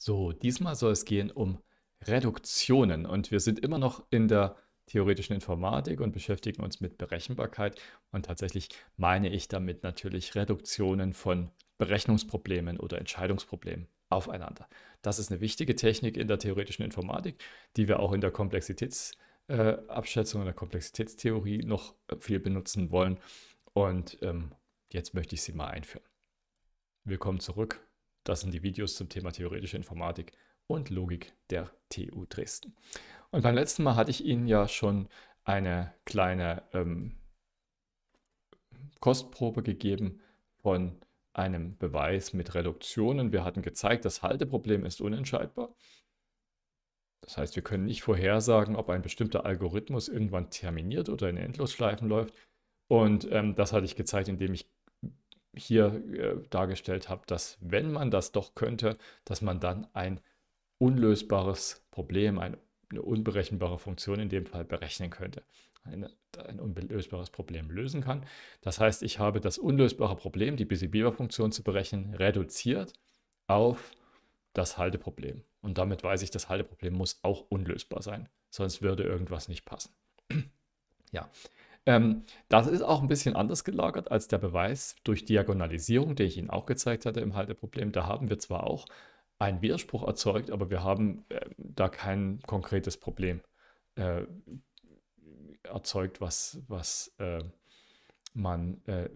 So, diesmal soll es gehen um Reduktionen und wir sind immer noch in der theoretischen Informatik und beschäftigen uns mit Berechenbarkeit und tatsächlich meine ich damit natürlich Reduktionen von Berechnungsproblemen oder Entscheidungsproblemen aufeinander. Das ist eine wichtige Technik in der theoretischen Informatik, die wir auch in der Komplexitätsabschätzung, äh, in der Komplexitätstheorie noch äh, viel benutzen wollen und ähm, jetzt möchte ich sie mal einführen. Willkommen zurück das sind die Videos zum Thema theoretische Informatik und Logik der TU Dresden. Und beim letzten Mal hatte ich Ihnen ja schon eine kleine ähm, Kostprobe gegeben von einem Beweis mit Reduktionen. Wir hatten gezeigt, das Halteproblem ist unentscheidbar. Das heißt, wir können nicht vorhersagen, ob ein bestimmter Algorithmus irgendwann terminiert oder in Endlosschleifen läuft. Und ähm, das hatte ich gezeigt, indem ich hier äh, dargestellt habe, dass wenn man das doch könnte, dass man dann ein unlösbares Problem, ein, eine unberechenbare Funktion in dem Fall berechnen könnte, eine, ein unlösbares Problem lösen kann. Das heißt, ich habe das unlösbare Problem, die Busy-Beaver-Funktion zu berechnen, reduziert auf das Halteproblem. Und damit weiß ich, das Halteproblem muss auch unlösbar sein, sonst würde irgendwas nicht passen. ja, ähm, das ist auch ein bisschen anders gelagert als der Beweis durch Diagonalisierung, den ich Ihnen auch gezeigt hatte im Halteproblem. Da haben wir zwar auch einen Widerspruch erzeugt, aber wir haben äh, da kein konkretes Problem äh, erzeugt, was, was äh, man äh,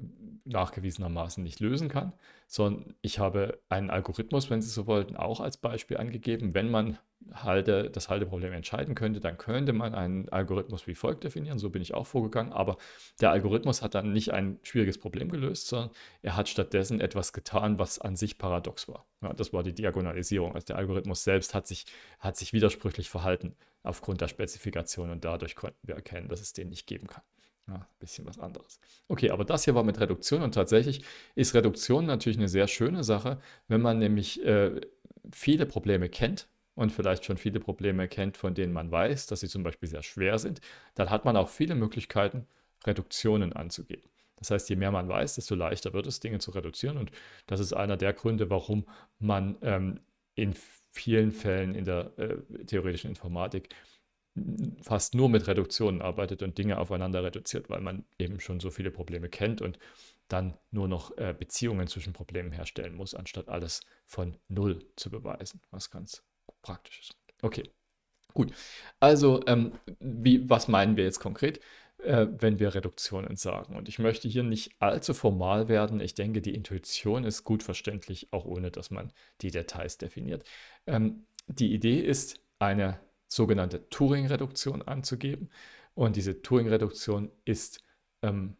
nachgewiesenermaßen nicht lösen kann, sondern ich habe einen Algorithmus, wenn Sie so wollten, auch als Beispiel angegeben, wenn man Halte, das Halteproblem entscheiden könnte, dann könnte man einen Algorithmus wie folgt definieren. So bin ich auch vorgegangen. Aber der Algorithmus hat dann nicht ein schwieriges Problem gelöst, sondern er hat stattdessen etwas getan, was an sich paradox war. Ja, das war die Diagonalisierung. Also der Algorithmus selbst hat sich, hat sich widersprüchlich verhalten aufgrund der Spezifikation und dadurch konnten wir erkennen, dass es den nicht geben kann. Ja, bisschen was anderes. Okay, aber das hier war mit Reduktion und tatsächlich ist Reduktion natürlich eine sehr schöne Sache, wenn man nämlich äh, viele Probleme kennt, und vielleicht schon viele Probleme kennt, von denen man weiß, dass sie zum Beispiel sehr schwer sind, dann hat man auch viele Möglichkeiten, Reduktionen anzugehen. Das heißt, je mehr man weiß, desto leichter wird es, Dinge zu reduzieren. Und das ist einer der Gründe, warum man ähm, in vielen Fällen in der äh, theoretischen Informatik fast nur mit Reduktionen arbeitet und Dinge aufeinander reduziert, weil man eben schon so viele Probleme kennt und dann nur noch äh, Beziehungen zwischen Problemen herstellen muss, anstatt alles von Null zu beweisen, was ganz praktisch ist. Okay, gut. Also, ähm, wie, was meinen wir jetzt konkret, äh, wenn wir Reduktionen sagen? Und ich möchte hier nicht allzu formal werden. Ich denke, die Intuition ist gut verständlich, auch ohne dass man die Details definiert. Ähm, die Idee ist, eine sogenannte Turing-Reduktion anzugeben. Und diese Turing-Reduktion ist ähm,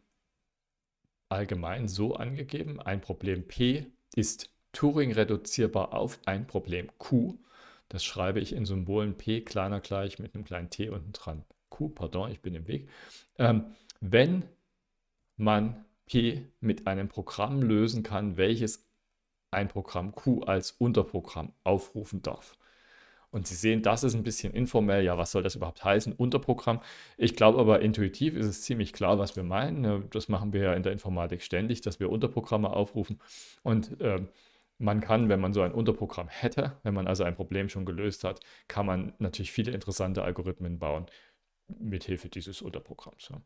allgemein so angegeben, ein Problem P ist Turing reduzierbar auf ein Problem Q das schreibe ich in Symbolen P kleiner gleich mit einem kleinen T unten dran. Q, pardon, ich bin im Weg. Ähm, wenn man P mit einem Programm lösen kann, welches ein Programm Q als Unterprogramm aufrufen darf. Und Sie sehen, das ist ein bisschen informell. Ja, was soll das überhaupt heißen? Unterprogramm. Ich glaube aber intuitiv ist es ziemlich klar, was wir meinen. Ne, das machen wir ja in der Informatik ständig, dass wir Unterprogramme aufrufen. Und ähm, man kann, wenn man so ein Unterprogramm hätte, wenn man also ein Problem schon gelöst hat, kann man natürlich viele interessante Algorithmen bauen mithilfe dieses Unterprogramms. Ja.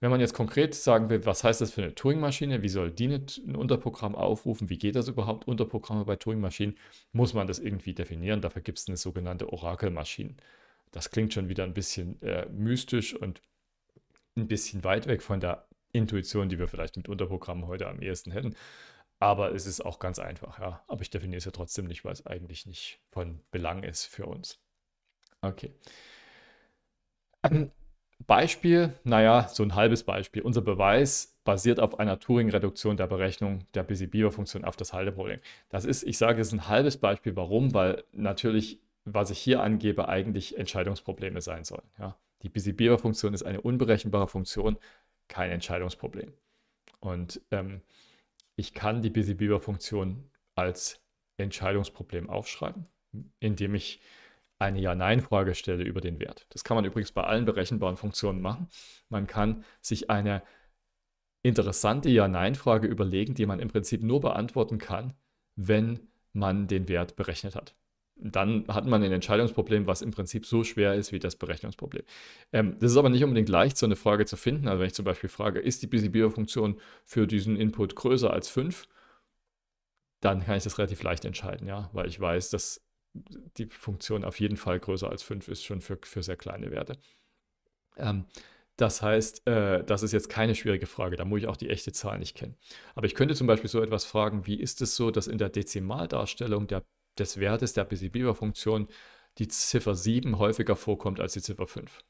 Wenn man jetzt konkret sagen will, was heißt das für eine Turing-Maschine, wie soll die ein Unterprogramm aufrufen, wie geht das überhaupt, Unterprogramme bei Turing-Maschinen, muss man das irgendwie definieren. Dafür gibt es eine sogenannte Orakelmaschine. Das klingt schon wieder ein bisschen äh, mystisch und ein bisschen weit weg von der Intuition, die wir vielleicht mit Unterprogrammen heute am ehesten hätten. Aber es ist auch ganz einfach, ja. Aber ich definiere es ja trotzdem nicht, weil es eigentlich nicht von Belang ist für uns. Okay. Ähm, Beispiel, naja, so ein halbes Beispiel. Unser Beweis basiert auf einer Turing-Reduktion der Berechnung der Busy-Beaver-Funktion auf das Halteproblem. Das ist, ich sage, es ist ein halbes Beispiel. Warum? Weil natürlich, was ich hier angebe, eigentlich Entscheidungsprobleme sein sollen. Ja? Die Busy-Beaver-Funktion ist eine unberechenbare Funktion, kein Entscheidungsproblem. Und ähm, ich kann die Busy Beaver Funktion als Entscheidungsproblem aufschreiben, indem ich eine Ja-Nein-Frage stelle über den Wert. Das kann man übrigens bei allen berechenbaren Funktionen machen. Man kann sich eine interessante Ja-Nein-Frage überlegen, die man im Prinzip nur beantworten kann, wenn man den Wert berechnet hat dann hat man ein Entscheidungsproblem, was im Prinzip so schwer ist wie das Berechnungsproblem. Ähm, das ist aber nicht unbedingt leicht, so eine Frage zu finden. Also wenn ich zum Beispiel frage, ist die Busy-Bio-Funktion für diesen Input größer als 5, dann kann ich das relativ leicht entscheiden, ja, weil ich weiß, dass die Funktion auf jeden Fall größer als 5 ist, schon für, für sehr kleine Werte. Ähm, das heißt, äh, das ist jetzt keine schwierige Frage, da muss ich auch die echte Zahl nicht kennen. Aber ich könnte zum Beispiel so etwas fragen, wie ist es so, dass in der Dezimaldarstellung der des Wertes der Busy-Beaver-Funktion die Ziffer 7 häufiger vorkommt als die Ziffer 5.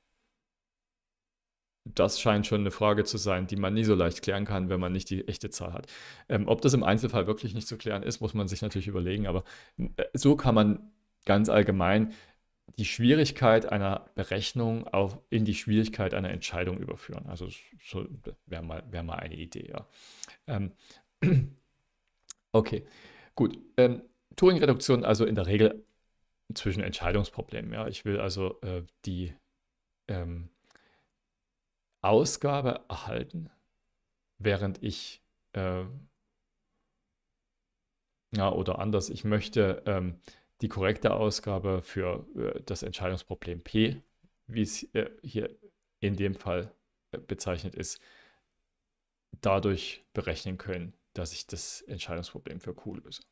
Das scheint schon eine Frage zu sein, die man nie so leicht klären kann, wenn man nicht die echte Zahl hat. Ähm, ob das im Einzelfall wirklich nicht zu klären ist, muss man sich natürlich überlegen, aber äh, so kann man ganz allgemein die Schwierigkeit einer Berechnung auch in die Schwierigkeit einer Entscheidung überführen. Also so wäre mal, wär mal eine Idee, ja. Ähm, okay, gut. Ähm, Turing-Reduktion also in der Regel zwischen Entscheidungsproblemen. Ja. Ich will also äh, die ähm, Ausgabe erhalten, während ich, äh, ja, oder anders, ich möchte ähm, die korrekte Ausgabe für äh, das Entscheidungsproblem P, wie es äh, hier in dem Fall äh, bezeichnet ist, dadurch berechnen können, dass ich das Entscheidungsproblem für Q löse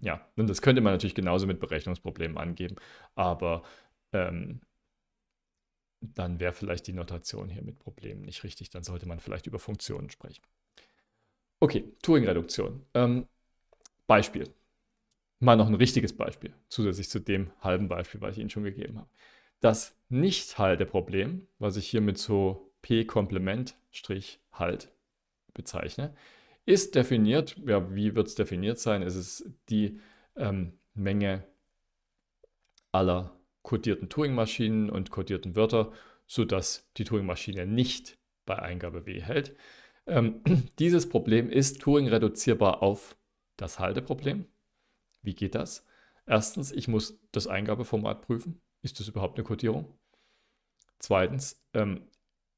ja, und das könnte man natürlich genauso mit Berechnungsproblemen angeben, aber ähm, dann wäre vielleicht die Notation hier mit Problemen nicht richtig. Dann sollte man vielleicht über Funktionen sprechen. Okay, Turing-Reduktion. Ähm, Beispiel. Mal noch ein richtiges Beispiel, zusätzlich zu dem halben Beispiel, was ich Ihnen schon gegeben habe. Das nicht halte Problem, was ich hier mit so P-Komplement-Halt bezeichne, ist definiert, ja, wie wird es definiert sein? Es ist die ähm, Menge aller codierten Turing-Maschinen und codierten Wörter, sodass die Turing-Maschine nicht bei Eingabe W hält. Ähm, dieses Problem ist Turing reduzierbar auf das Halteproblem. Wie geht das? Erstens, ich muss das Eingabeformat prüfen. Ist das überhaupt eine Codierung? Zweitens, ähm,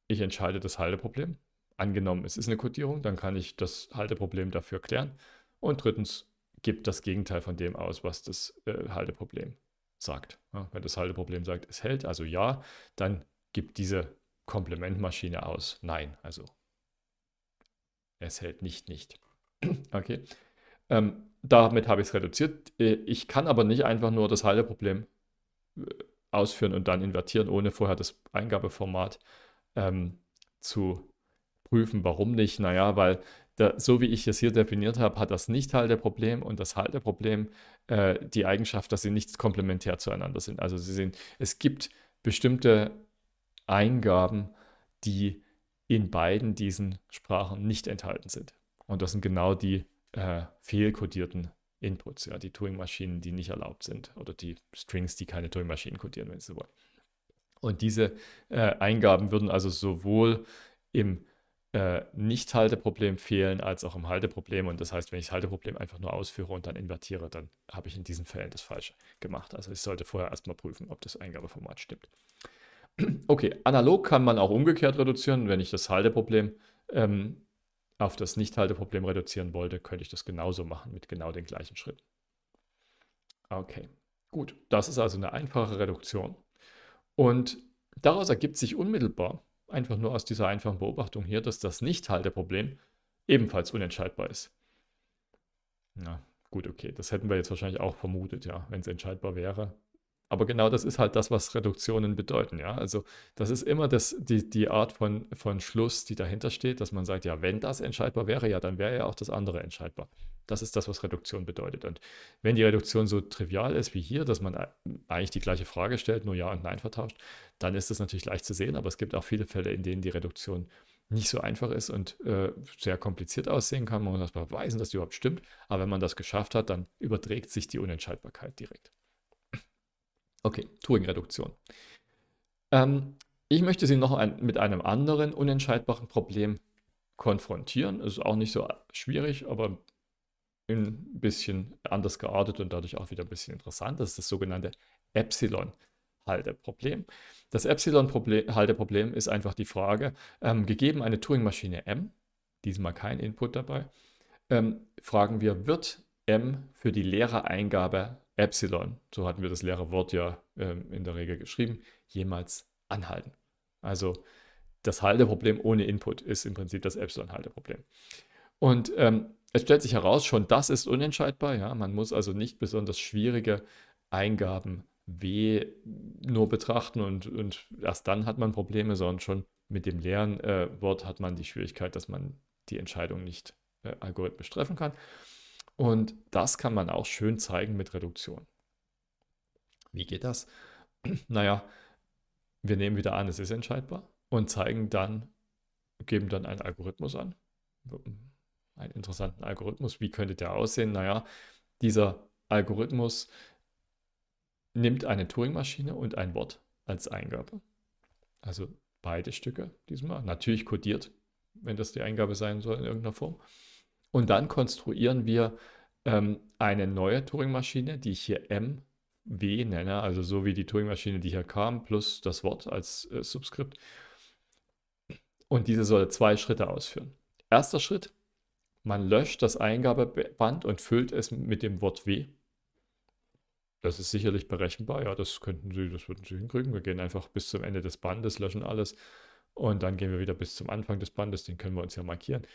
ich entscheide das Halteproblem. Angenommen, es ist eine Kodierung, dann kann ich das Halteproblem dafür klären. Und drittens, gibt das Gegenteil von dem aus, was das äh, Halteproblem sagt. Ja, wenn das Halteproblem sagt, es hält, also ja, dann gibt diese Komplementmaschine aus, nein, also es hält nicht, nicht. okay. Ähm, damit habe ich es reduziert. Äh, ich kann aber nicht einfach nur das Halteproblem äh, ausführen und dann invertieren, ohne vorher das Eingabeformat ähm, zu prüfen. Warum nicht? Naja, weil da, so wie ich es hier definiert habe, hat das Nicht-Halteproblem und das Halteproblem äh, die Eigenschaft, dass sie nicht komplementär zueinander sind. Also sie sehen, es gibt bestimmte Eingaben, die in beiden diesen Sprachen nicht enthalten sind. Und das sind genau die äh, fehlkodierten Inputs, ja, die Turing-Maschinen, die nicht erlaubt sind oder die Strings, die keine Turing-Maschinen kodieren, wenn sie wollen. Und diese äh, Eingaben würden also sowohl im äh, Nicht-Halteproblem fehlen als auch im Halteproblem. Und das heißt, wenn ich das Halteproblem einfach nur ausführe und dann invertiere, dann habe ich in diesen Fällen das Falsche gemacht. Also ich sollte vorher erstmal prüfen, ob das Eingabeformat stimmt. Okay, analog kann man auch umgekehrt reduzieren. Wenn ich das Halteproblem ähm, auf das Nicht-Halteproblem reduzieren wollte, könnte ich das genauso machen mit genau den gleichen Schritten. Okay, gut. Das ist also eine einfache Reduktion. Und daraus ergibt sich unmittelbar, einfach nur aus dieser einfachen Beobachtung hier, dass das Nicht-Halter-Problem ebenfalls unentscheidbar ist. Na, gut, okay, das hätten wir jetzt wahrscheinlich auch vermutet, ja, wenn es entscheidbar wäre. Aber genau das ist halt das, was Reduktionen bedeuten, ja. Also das ist immer das, die, die Art von, von Schluss, die dahinter steht, dass man sagt, ja, wenn das entscheidbar wäre, ja, dann wäre ja auch das andere entscheidbar. Das ist das, was Reduktion bedeutet. Und wenn die Reduktion so trivial ist wie hier, dass man eigentlich die gleiche Frage stellt, nur Ja und Nein vertauscht, dann ist das natürlich leicht zu sehen, aber es gibt auch viele Fälle, in denen die Reduktion nicht so einfach ist und äh, sehr kompliziert aussehen kann. Man muss das beweisen, dass die überhaupt stimmt. Aber wenn man das geschafft hat, dann überträgt sich die Unentscheidbarkeit direkt. Okay, Turing-Reduktion. Ähm, ich möchte Sie noch ein, mit einem anderen unentscheidbaren Problem konfrontieren. Es ist auch nicht so schwierig, aber ein bisschen anders geartet und dadurch auch wieder ein bisschen interessant. Das ist das sogenannte Epsilon-Halteproblem. Das Epsilon-Halteproblem ist einfach die Frage, ähm, gegeben eine Turing-Maschine M, diesmal kein Input dabei, ähm, fragen wir, wird M für die leere Eingabe Epsilon, so hatten wir das leere Wort ja ähm, in der Regel geschrieben, jemals anhalten. Also das Halteproblem ohne Input ist im Prinzip das Epsilon-Halteproblem. Und ähm, es stellt sich heraus, schon das ist unentscheidbar. Ja? Man muss also nicht besonders schwierige Eingaben W nur betrachten und, und erst dann hat man Probleme, sondern schon mit dem leeren äh, Wort hat man die Schwierigkeit, dass man die Entscheidung nicht äh, algorithmisch treffen kann. Und das kann man auch schön zeigen mit Reduktion. Wie geht das? Naja, wir nehmen wieder an, es ist entscheidbar und zeigen dann, geben dann einen Algorithmus an. Einen interessanten Algorithmus. Wie könnte der aussehen? Naja, dieser Algorithmus nimmt eine Turing-Maschine und ein Wort als Eingabe. Also beide Stücke diesmal. Natürlich kodiert, wenn das die Eingabe sein soll in irgendeiner Form. Und dann konstruieren wir ähm, eine neue Turing-Maschine, die ich hier MW nenne, also so wie die Turing-Maschine, die hier kam, plus das Wort als äh, Subskript. Und diese soll zwei Schritte ausführen. Erster Schritt, man löscht das Eingabeband und füllt es mit dem Wort W. Das ist sicherlich berechenbar, ja, das könnten Sie, das würden Sie hinkriegen. Wir gehen einfach bis zum Ende des Bandes, löschen alles und dann gehen wir wieder bis zum Anfang des Bandes, den können wir uns ja markieren.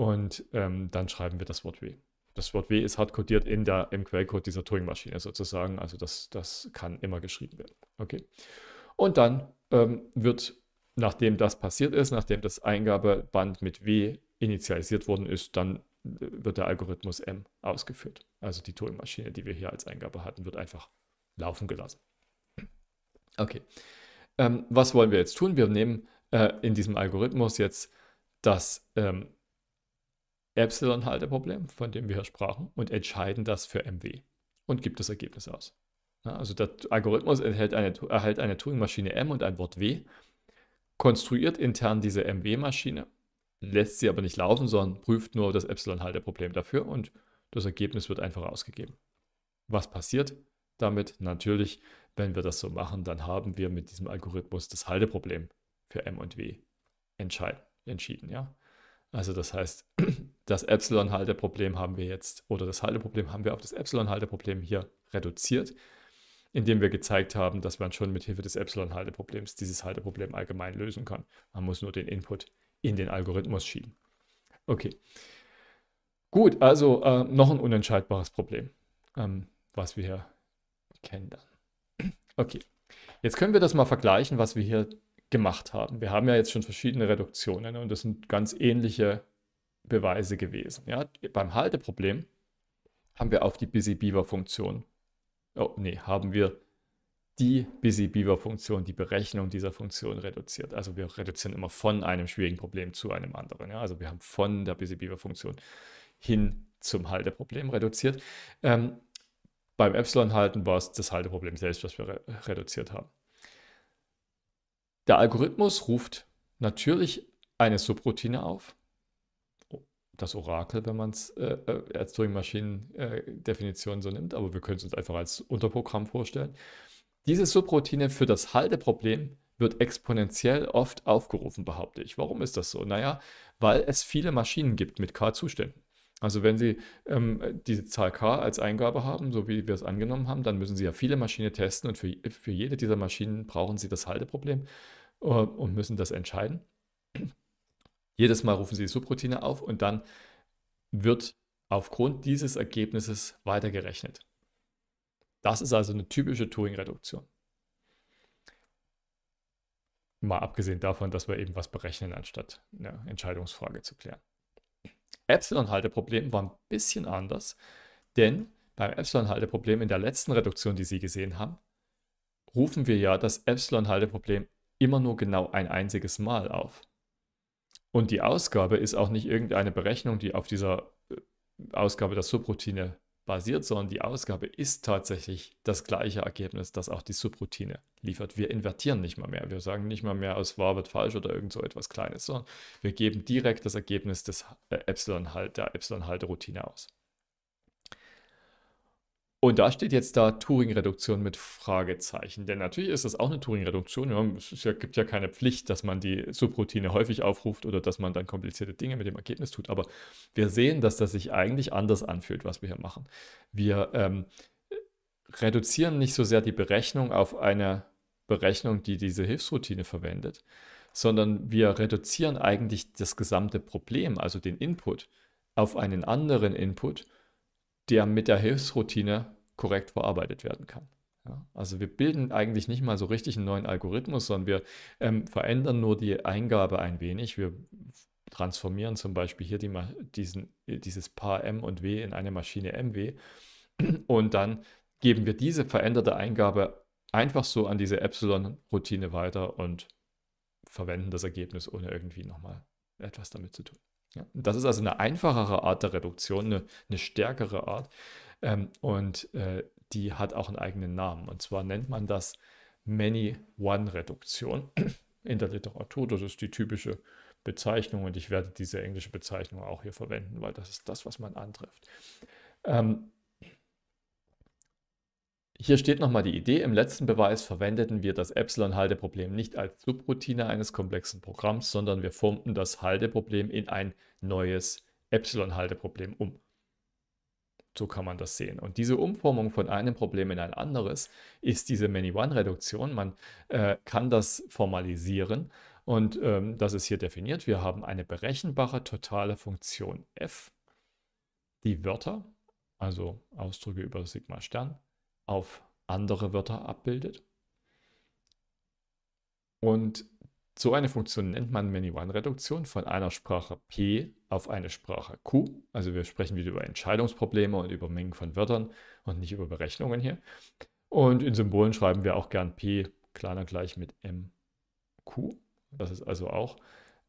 Und ähm, dann schreiben wir das Wort W. Das Wort W ist hart codiert in der, im Quellcode dieser Turing-Maschine sozusagen. Also das, das kann immer geschrieben werden. Okay. Und dann ähm, wird, nachdem das passiert ist, nachdem das Eingabeband mit W initialisiert worden ist, dann äh, wird der Algorithmus M ausgeführt. Also die Turing-Maschine, die wir hier als Eingabe hatten, wird einfach laufen gelassen. Okay. Ähm, was wollen wir jetzt tun? Wir nehmen äh, in diesem Algorithmus jetzt das ähm, Epsilon-Halteproblem, von dem wir hier sprachen, und entscheiden das für MW und gibt das Ergebnis aus. Ja, also der Algorithmus enthält eine, erhält eine Turing-Maschine M und ein Wort W, konstruiert intern diese MW-Maschine, lässt sie aber nicht laufen, sondern prüft nur das Epsilon-Halteproblem dafür und das Ergebnis wird einfach ausgegeben. Was passiert damit? Natürlich, wenn wir das so machen, dann haben wir mit diesem Algorithmus das Halteproblem für M und W entscheiden, entschieden. Ja? Also das heißt, das Epsilon-Halteproblem haben wir jetzt, oder das Halteproblem haben wir auf das Epsilon-Halteproblem hier reduziert, indem wir gezeigt haben, dass man schon mit Hilfe des Epsilon-Halteproblems dieses Halteproblem allgemein lösen kann. Man muss nur den Input in den Algorithmus schieben. Okay. Gut, also äh, noch ein unentscheidbares Problem, ähm, was wir hier kennen dann. Okay, jetzt können wir das mal vergleichen, was wir hier gemacht haben. Wir haben ja jetzt schon verschiedene Reduktionen und das sind ganz ähnliche Beweise gewesen. Ja? Beim Halteproblem haben wir auf die Busy Beaver Funktion, oh nee, haben wir die Busy Beaver Funktion, die Berechnung dieser Funktion reduziert. Also wir reduzieren immer von einem schwierigen Problem zu einem anderen. Ja? Also wir haben von der Busy Beaver Funktion hin zum Halteproblem reduziert. Ähm, beim Epsilon halten war es das Halteproblem selbst, was wir re reduziert haben. Der Algorithmus ruft natürlich eine Subroutine auf. Das Orakel, wenn man es äh, äh, als Turing-Maschinen-Definition so nimmt, aber wir können es uns einfach als Unterprogramm vorstellen. Diese Subroutine für das Halteproblem wird exponentiell oft aufgerufen, behaupte ich. Warum ist das so? Naja, weil es viele Maschinen gibt mit K-Zuständen. Also wenn Sie ähm, diese Zahl k als Eingabe haben, so wie wir es angenommen haben, dann müssen Sie ja viele Maschinen testen und für, für jede dieser Maschinen brauchen Sie das Halteproblem. Ähm, und müssen das entscheiden. Jedes Mal rufen sie die Subroutine auf und dann wird aufgrund dieses Ergebnisses weitergerechnet. Das ist also eine typische Turing-Reduktion. Mal abgesehen davon, dass wir eben was berechnen, anstatt eine Entscheidungsfrage zu klären. Epsilon-Halteproblem war ein bisschen anders, denn beim Epsilon-Halteproblem in der letzten Reduktion, die Sie gesehen haben, rufen wir ja das Epsilon-Halteproblem immer nur genau ein einziges Mal auf. Und die Ausgabe ist auch nicht irgendeine Berechnung, die auf dieser äh, Ausgabe der Subroutine basiert, sondern die Ausgabe ist tatsächlich das gleiche Ergebnis, das auch die Subroutine liefert. Wir invertieren nicht mal mehr. Wir sagen nicht mal mehr, aus wahr wird falsch oder irgend so etwas Kleines, sondern wir geben direkt das Ergebnis des äh, Epsilon der Epsilon-Halteroutine aus. Und da steht jetzt da Turing-Reduktion mit Fragezeichen. Denn natürlich ist das auch eine Turing-Reduktion. Ja, es ja, gibt ja keine Pflicht, dass man die Subroutine häufig aufruft oder dass man dann komplizierte Dinge mit dem Ergebnis tut. Aber wir sehen, dass das sich eigentlich anders anfühlt, was wir hier machen. Wir ähm, reduzieren nicht so sehr die Berechnung auf eine Berechnung, die diese Hilfsroutine verwendet, sondern wir reduzieren eigentlich das gesamte Problem, also den Input, auf einen anderen Input – der mit der Hilfsroutine korrekt verarbeitet werden kann. Ja, also wir bilden eigentlich nicht mal so richtig einen neuen Algorithmus, sondern wir ähm, verändern nur die Eingabe ein wenig. Wir transformieren zum Beispiel hier die diesen, äh, dieses Paar M und W in eine Maschine MW und dann geben wir diese veränderte Eingabe einfach so an diese Epsilon-Routine weiter und verwenden das Ergebnis, ohne irgendwie nochmal etwas damit zu tun das ist also eine einfachere Art der Reduktion, eine, eine stärkere Art. Ähm, und äh, die hat auch einen eigenen Namen. Und zwar nennt man das Many-One-Reduktion in der Literatur. Das ist die typische Bezeichnung und ich werde diese englische Bezeichnung auch hier verwenden, weil das ist das, was man antrifft. Ähm, hier steht nochmal die Idee, im letzten Beweis verwendeten wir das Epsilon-Halteproblem nicht als Subroutine eines komplexen Programms, sondern wir formten das Halteproblem in ein neues Epsilon-Halteproblem um. So kann man das sehen. Und diese Umformung von einem Problem in ein anderes ist diese Many-One-Reduktion. Man äh, kann das formalisieren und ähm, das ist hier definiert. Wir haben eine berechenbare totale Funktion f, die Wörter, also Ausdrücke über Sigma Stern, auf andere Wörter abbildet. Und so eine Funktion nennt man Many-One-Reduktion von einer Sprache P auf eine Sprache Q. Also wir sprechen wieder über Entscheidungsprobleme und über Mengen von Wörtern und nicht über Berechnungen hier. Und in Symbolen schreiben wir auch gern P kleiner gleich mit MQ. Das ist also auch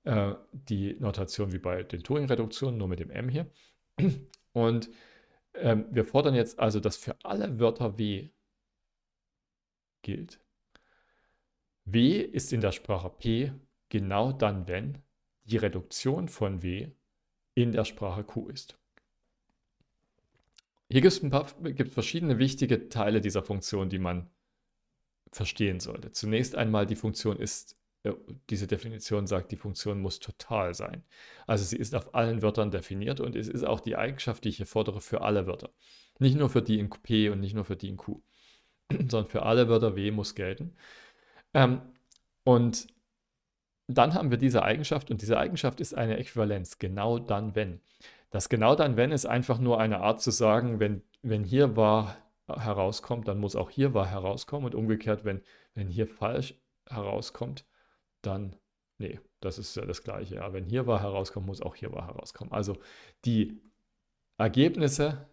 äh, die Notation wie bei den Turing-Reduktionen, nur mit dem M hier. Und ähm, wir fordern jetzt also, dass für alle Wörter W gilt. W ist in der Sprache P genau dann, wenn die Reduktion von W in der Sprache Q ist. Hier gibt es verschiedene wichtige Teile dieser Funktion, die man verstehen sollte. Zunächst einmal, die Funktion ist äh, diese Definition sagt, die Funktion muss total sein. Also sie ist auf allen Wörtern definiert und es ist auch die Eigenschaft, die ich hier fordere, für alle Wörter. Nicht nur für die in P und nicht nur für die in Q, sondern für alle Wörter W muss gelten. Ähm, und dann haben wir diese Eigenschaft und diese Eigenschaft ist eine Äquivalenz, genau dann, wenn. Das genau dann, wenn ist einfach nur eine Art zu sagen, wenn, wenn hier wahr herauskommt, dann muss auch hier wahr herauskommen und umgekehrt, wenn, wenn hier falsch herauskommt, dann, nee, das ist ja das Gleiche. Ja. Wenn hier war herauskommen, muss auch hier war herauskommen. Also die Ergebnisse,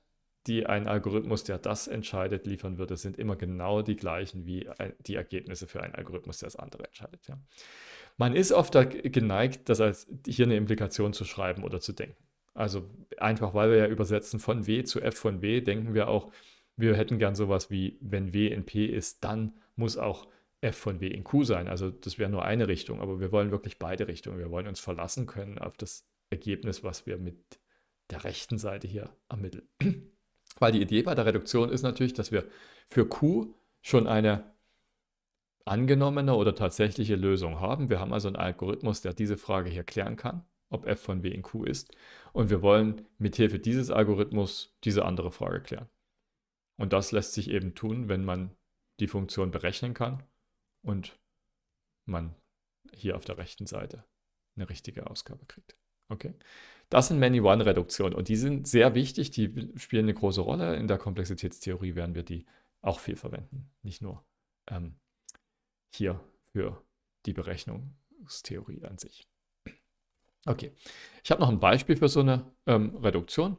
die ein Algorithmus, der das entscheidet, liefern würde, sind immer genau die gleichen wie die Ergebnisse für einen Algorithmus, der das andere entscheidet. Ja. Man ist oft geneigt, das als hier eine Implikation zu schreiben oder zu denken. Also einfach, weil wir ja übersetzen von W zu F von W, denken wir auch, wir hätten gern sowas wie, wenn W in P ist, dann muss auch F von W in Q sein. Also das wäre nur eine Richtung, aber wir wollen wirklich beide Richtungen. Wir wollen uns verlassen können auf das Ergebnis, was wir mit der rechten Seite hier ermitteln. Weil die Idee bei der Reduktion ist natürlich, dass wir für Q schon eine angenommene oder tatsächliche Lösung haben. Wir haben also einen Algorithmus, der diese Frage hier klären kann, ob f von w in Q ist. Und wir wollen mithilfe dieses Algorithmus diese andere Frage klären. Und das lässt sich eben tun, wenn man die Funktion berechnen kann und man hier auf der rechten Seite eine richtige Ausgabe kriegt. Okay? Das sind Many-One-Reduktionen und die sind sehr wichtig, die spielen eine große Rolle. In der Komplexitätstheorie werden wir die auch viel verwenden, nicht nur ähm, hier für die Berechnungstheorie an sich. Okay, ich habe noch ein Beispiel für so eine ähm, Reduktion.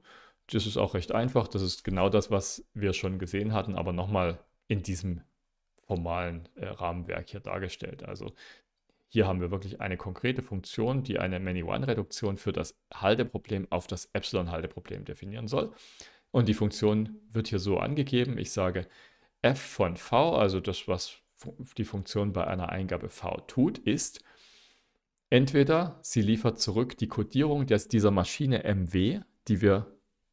Das ist auch recht einfach. Das ist genau das, was wir schon gesehen hatten, aber nochmal in diesem formalen äh, Rahmenwerk hier dargestellt. Also hier haben wir wirklich eine konkrete Funktion, die eine Many-One-Reduktion für das Halteproblem auf das Epsilon-Halteproblem definieren soll. Und die Funktion wird hier so angegeben. Ich sage f von v, also das, was die Funktion bei einer Eingabe v tut, ist, entweder sie liefert zurück die Codierung dieser Maschine mw, die wir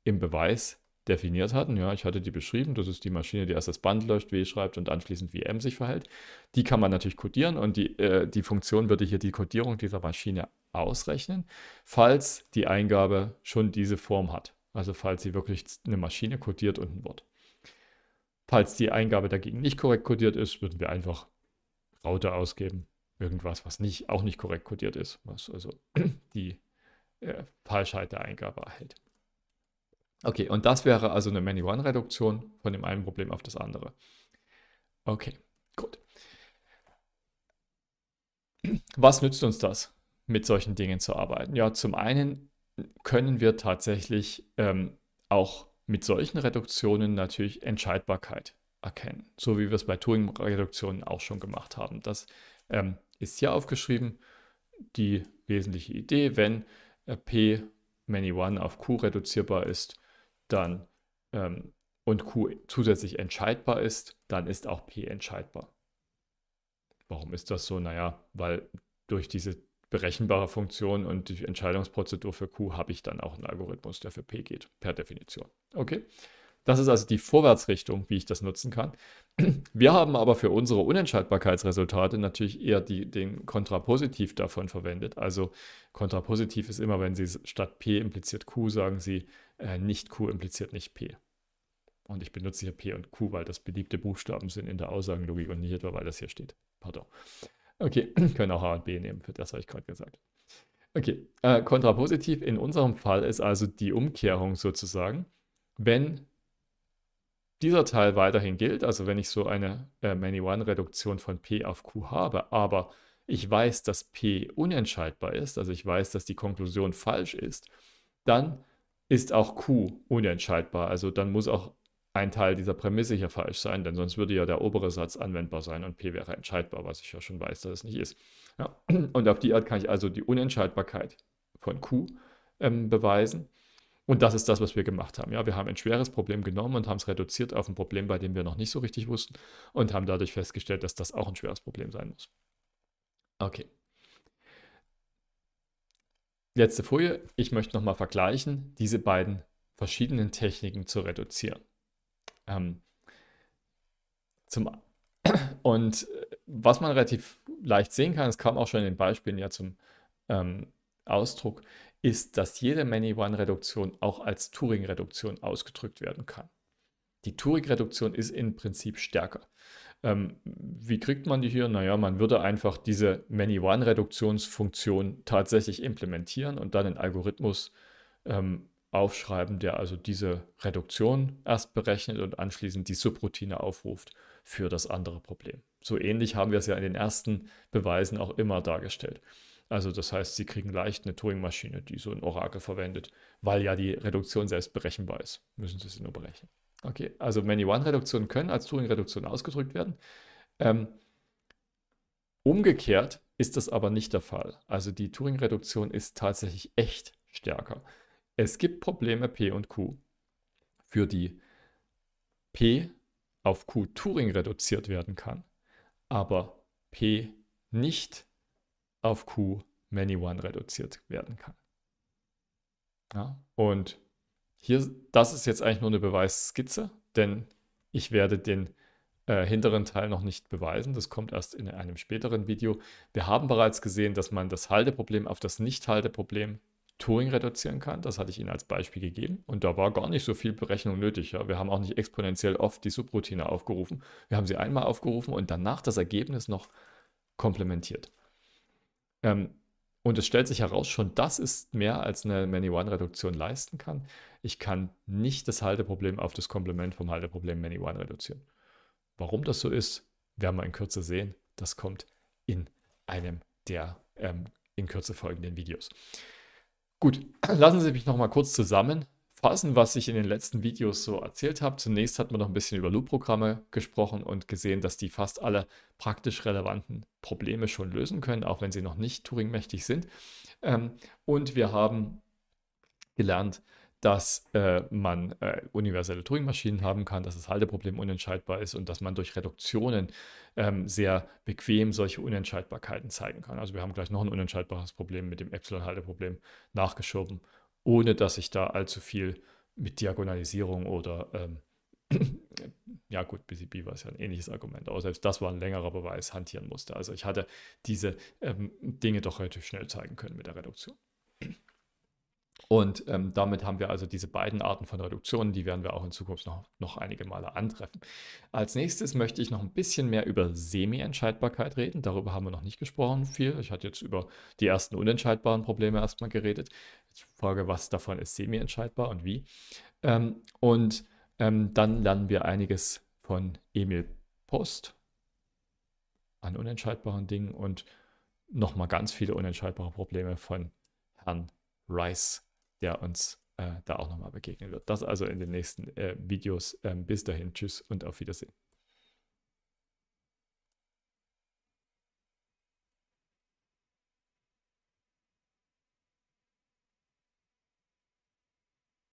im Beweis definiert hatten. Ja, ich hatte die beschrieben. Das ist die Maschine, die erst das Band löscht, W schreibt und anschließend wie M sich verhält. Die kann man natürlich codieren und die, äh, die Funktion würde hier die Codierung dieser Maschine ausrechnen, falls die Eingabe schon diese Form hat. Also falls sie wirklich eine Maschine codiert und ein Wort. Falls die Eingabe dagegen nicht korrekt codiert ist, würden wir einfach Raute ausgeben. Irgendwas, was nicht, auch nicht korrekt codiert ist, was also die äh, Falschheit der Eingabe erhält. Okay, und das wäre also eine Many-One-Reduktion von dem einen Problem auf das andere. Okay, gut. Was nützt uns das, mit solchen Dingen zu arbeiten? Ja, zum einen können wir tatsächlich ähm, auch mit solchen Reduktionen natürlich Entscheidbarkeit erkennen, so wie wir es bei Turing-Reduktionen auch schon gemacht haben. Das ähm, ist hier aufgeschrieben, die wesentliche Idee, wenn äh, P many one auf Q reduzierbar ist, dann ähm, und Q zusätzlich entscheidbar ist, dann ist auch P entscheidbar. Warum ist das so? Naja, weil durch diese berechenbare Funktion und die Entscheidungsprozedur für Q habe ich dann auch einen Algorithmus, der für P geht, per Definition. Okay? Das ist also die Vorwärtsrichtung, wie ich das nutzen kann. Wir haben aber für unsere Unentscheidbarkeitsresultate natürlich eher die, den Kontrapositiv davon verwendet. Also Kontrapositiv ist immer, wenn Sie statt P impliziert Q sagen Sie äh, nicht Q impliziert nicht P. Und ich benutze hier P und Q, weil das beliebte Buchstaben sind in der Aussagenlogik und nicht etwa, weil das hier steht. Pardon. Okay, können auch A und B nehmen, für das habe ich gerade gesagt. Okay, äh, kontrapositiv in unserem Fall ist also die Umkehrung sozusagen, wenn dieser Teil weiterhin gilt, also wenn ich so eine äh, Many-One-Reduktion von P auf Q habe, aber ich weiß, dass P unentscheidbar ist, also ich weiß, dass die Konklusion falsch ist, dann ist auch Q unentscheidbar. Also dann muss auch ein Teil dieser Prämisse hier falsch sein, denn sonst würde ja der obere Satz anwendbar sein und P wäre entscheidbar, was ich ja schon weiß, dass es nicht ist. Ja. Und auf die Art kann ich also die Unentscheidbarkeit von Q ähm, beweisen. Und das ist das, was wir gemacht haben. Ja, wir haben ein schweres Problem genommen und haben es reduziert auf ein Problem, bei dem wir noch nicht so richtig wussten und haben dadurch festgestellt, dass das auch ein schweres Problem sein muss. Okay, Letzte Folie. Ich möchte nochmal vergleichen, diese beiden verschiedenen Techniken zu reduzieren. Ähm, zum, und äh, was man relativ leicht sehen kann, es kam auch schon in den Beispielen ja zum ähm, Ausdruck, ist, dass jede Many-One-Reduktion auch als Turing-Reduktion ausgedrückt werden kann. Die Turing-Reduktion ist im Prinzip stärker. Ähm, wie kriegt man die hier? Naja, man würde einfach diese Many-One-Reduktionsfunktion tatsächlich implementieren und dann einen Algorithmus ähm, aufschreiben, der also diese Reduktion erst berechnet und anschließend die Subroutine aufruft für das andere Problem. So ähnlich haben wir es ja in den ersten Beweisen auch immer dargestellt. Also das heißt, Sie kriegen leicht eine Turing-Maschine, die so ein Orakel verwendet, weil ja die Reduktion selbst berechenbar ist. Müssen Sie sie nur berechnen. Okay, also Many-One-Reduktionen können als Turing-Reduktion ausgedrückt werden. Ähm, umgekehrt ist das aber nicht der Fall. Also die Turing-Reduktion ist tatsächlich echt stärker. Es gibt Probleme P und Q. Für die P auf Q Turing reduziert werden kann, aber P nicht auf Q Many-One reduziert werden kann. Ja? Und hier, das ist jetzt eigentlich nur eine Beweisskizze, denn ich werde den äh, hinteren Teil noch nicht beweisen. Das kommt erst in einem späteren Video. Wir haben bereits gesehen, dass man das Halteproblem auf das Nicht-Halteproblem Turing reduzieren kann. Das hatte ich Ihnen als Beispiel gegeben. Und da war gar nicht so viel Berechnung nötig. Ja. Wir haben auch nicht exponentiell oft die Subroutine aufgerufen. Wir haben sie einmal aufgerufen und danach das Ergebnis noch komplementiert. Ähm, und es stellt sich heraus, schon das ist mehr, als eine Many-One-Reduktion leisten kann. Ich kann nicht das Halteproblem auf das Komplement vom Halteproblem Many-One reduzieren. Warum das so ist, werden wir in Kürze sehen. Das kommt in einem der ähm, in Kürze folgenden Videos. Gut, lassen Sie mich nochmal kurz zusammen fassen, was ich in den letzten Videos so erzählt habe. Zunächst hat man noch ein bisschen über Loop-Programme gesprochen und gesehen, dass die fast alle praktisch relevanten Probleme schon lösen können, auch wenn sie noch nicht Turing-mächtig sind. Ähm, und wir haben gelernt, dass äh, man äh, universelle Turing-Maschinen haben kann, dass das Halteproblem unentscheidbar ist und dass man durch Reduktionen ähm, sehr bequem solche Unentscheidbarkeiten zeigen kann. Also wir haben gleich noch ein unentscheidbares Problem mit dem Epsilon-Halteproblem nachgeschoben ohne dass ich da allzu viel mit Diagonalisierung oder ähm, ja gut, BCB war es ja ein ähnliches Argument, aber selbst das war ein längerer Beweis, hantieren musste. Also ich hatte diese ähm, Dinge doch relativ schnell zeigen können mit der Reduktion. Und ähm, damit haben wir also diese beiden Arten von Reduktionen, die werden wir auch in Zukunft noch, noch einige Male antreffen. Als nächstes möchte ich noch ein bisschen mehr über Semi-Entscheidbarkeit reden. Darüber haben wir noch nicht gesprochen viel. Ich hatte jetzt über die ersten unentscheidbaren Probleme erstmal geredet. Jetzt frage, was davon ist semi-entscheidbar und wie. Ähm, und ähm, dann lernen wir einiges von Emil Post an unentscheidbaren Dingen und nochmal ganz viele unentscheidbare Probleme von Herrn Rice der uns äh, da auch nochmal begegnen wird. Das also in den nächsten äh, Videos. Ähm, bis dahin, tschüss und auf Wiedersehen.